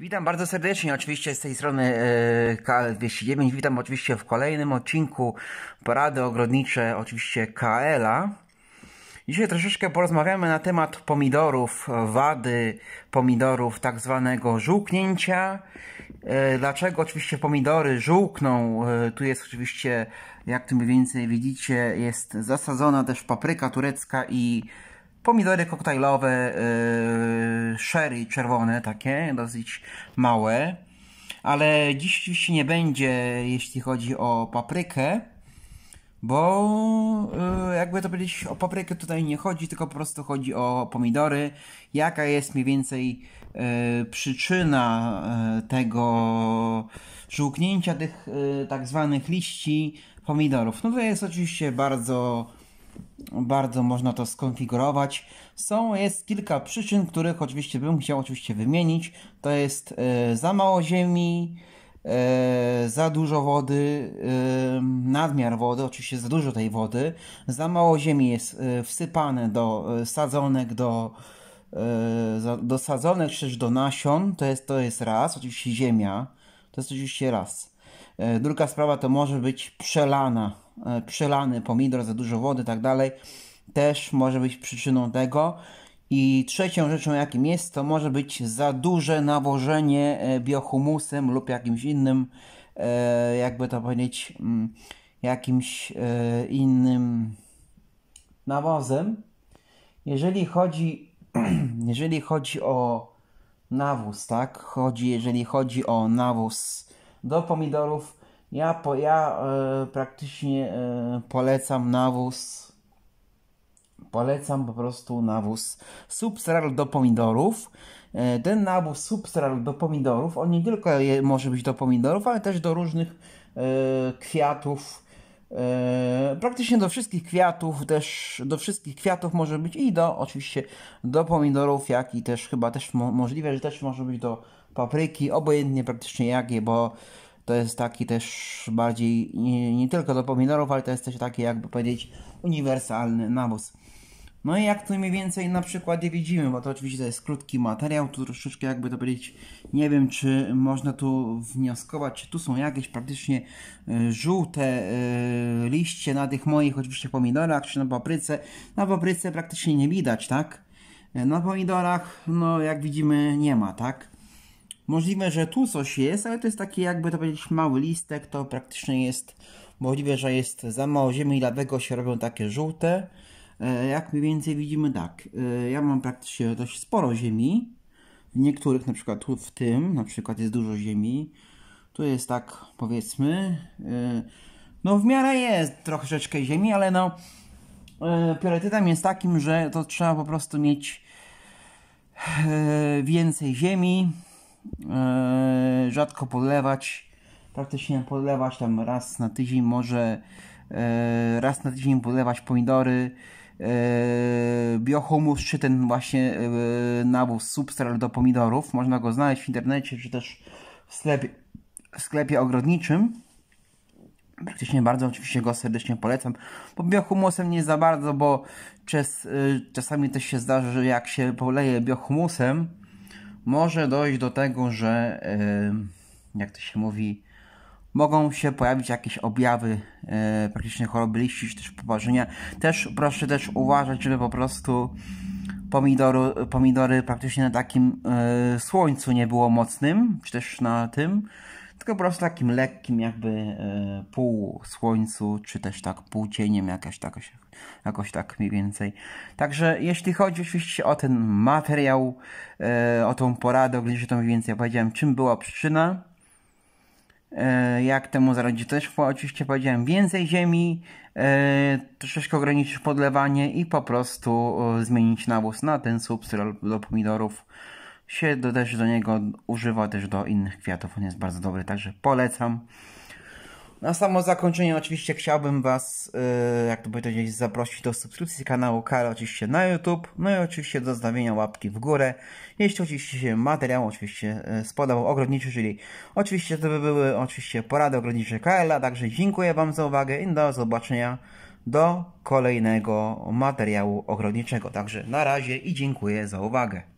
Witam bardzo serdecznie, oczywiście z tej strony e, KL209. Witam oczywiście w kolejnym odcinku Porady Ogrodnicze, oczywiście KL-a. Dzisiaj troszeczkę porozmawiamy na temat pomidorów, wady pomidorów, tak zwanego żółknięcia. E, dlaczego oczywiście pomidory żółkną? E, tu jest oczywiście, jak tu więcej widzicie, jest zasadzona też papryka turecka i pomidory koktajlowe, yy, sherry czerwone takie, dosyć małe, ale dziś oczywiście nie będzie, jeśli chodzi o paprykę, bo yy, jakby to powiedzieć, o paprykę tutaj nie chodzi, tylko po prostu chodzi o pomidory. Jaka jest mniej więcej yy, przyczyna yy, tego żółknięcia tych y, tak zwanych liści pomidorów? No to jest oczywiście bardzo bardzo można to skonfigurować. Są, jest kilka przyczyn, których oczywiście bym chciał oczywiście wymienić. To jest e, za mało ziemi, e, za dużo wody, e, nadmiar wody, oczywiście za dużo tej wody. Za mało ziemi jest wsypane do sadzonek, do do sadzonek czy też do nasion, to jest, to jest raz, oczywiście ziemia, to jest oczywiście raz. Druga sprawa to może być przelana E, przelany pomidor, za dużo wody i tak dalej, też może być przyczyną tego. I trzecią rzeczą, jakim jest, to może być za duże nawożenie e, biohumusem lub jakimś innym, e, jakby to powiedzieć, mm, jakimś innym nawozem. Jeżeli chodzi, jeżeli chodzi o nawóz, tak? Chodzi, jeżeli chodzi o nawóz do pomidorów, ja, po, ja e, praktycznie e, polecam nawóz. Polecam po prostu nawóz substrat do pomidorów. E, ten nawóz substrat do pomidorów, on nie tylko je, może być do pomidorów, ale też do różnych e, kwiatów. E, praktycznie do wszystkich kwiatów też, do wszystkich kwiatów może być i do, oczywiście, do pomidorów, jak i też chyba też mo możliwe, że też może być do papryki, obojętnie praktycznie jakie, bo to jest taki też bardziej nie, nie, tylko do pomidorów, ale to jest też taki jakby powiedzieć uniwersalny nawóz. No i jak to mniej więcej na przykładzie widzimy, bo to oczywiście to jest krótki materiał, tu troszeczkę jakby to powiedzieć, nie wiem czy można tu wnioskować, czy tu są jakieś praktycznie y, żółte y, liście na tych moich oczywiście pomidorach, czy na papryce. Na papryce praktycznie nie widać, tak? Y, na pomidorach, no jak widzimy, nie ma, tak? Możliwe, że tu coś jest, ale to jest taki jakby to powiedzieć mały listek, to praktycznie jest możliwe, że jest za mało ziemi, dlatego się robią takie żółte. E, jak mniej więcej widzimy tak, e, ja mam praktycznie dość sporo ziemi. W niektórych, na przykład tu w tym, na przykład jest dużo ziemi. Tu jest tak, powiedzmy, e, no w miarę jest troszeczkę ziemi, ale no priorytetem jest takim, że to trzeba po prostu mieć więcej ziemi, E, rzadko podlewać, praktycznie podlewać tam raz na tydzień, może e, raz na tydzień podlewać pomidory, e, biohumus, czy ten właśnie nawóz substrat do pomidorów. Można go znaleźć w internecie, czy też w sklepie, w sklepie ogrodniczym. Praktycznie bardzo oczywiście go serdecznie polecam. Bo biohumusem nie za bardzo, bo czas, czasami też się zdarza, że jak się poleje biohumusem, może dojść do tego, że jak to się mówi, mogą się pojawić jakieś objawy e, praktycznie choroby liści, czy też poparzenia. Też proszę też uważać, żeby po prostu pomidoru, pomidory praktycznie na takim y, słońcu nie było mocnym, czy też na tym, tylko po prostu takim lekkim jakby y, pół słońcu, czy też tak pół cieniem jakoś, jakoś, jakoś tak mniej więcej. Także jeśli chodzi oczywiście o ten materiał, y, o tą poradę, oczywiście to mniej więcej ja powiedziałem, czym była przyczyna, E, jak temu zaradzić Też oczywiście powiedziałem więcej ziemi, e, troszeczkę ograniczyć podlewanie i po prostu e, zmienić nawóz na ten substrat do pomidorów. Się do, też do niego używa też do innych kwiatów. On jest bardzo dobry, także polecam. Na samo zakończenie oczywiście chciałbym Was, y, jak to powiedzieć, zaprosić do subskrypcji kanału Kara oczywiście na YouTube, no i oczywiście do zostawienia łapki w górę. Jeśli oczywiście się materiał oczywiście y, spodobał ogrodniczy, czyli oczywiście to by były oczywiście porady ogrodnicze KL, także dziękuję Wam za uwagę i do zobaczenia do kolejnego materiału ogrodniczego. Także na razie i dziękuję za uwagę.